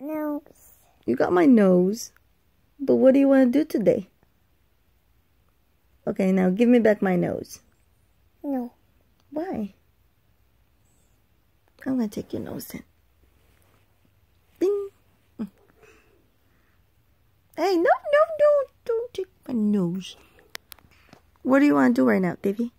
nose. You got my nose. But what do you want to do today? Okay, now give me back my nose. No. Why? I'm going to take your nose in. Ding. Hey, no, no, no. Don't take my nose. What do you want to do right now, Davy?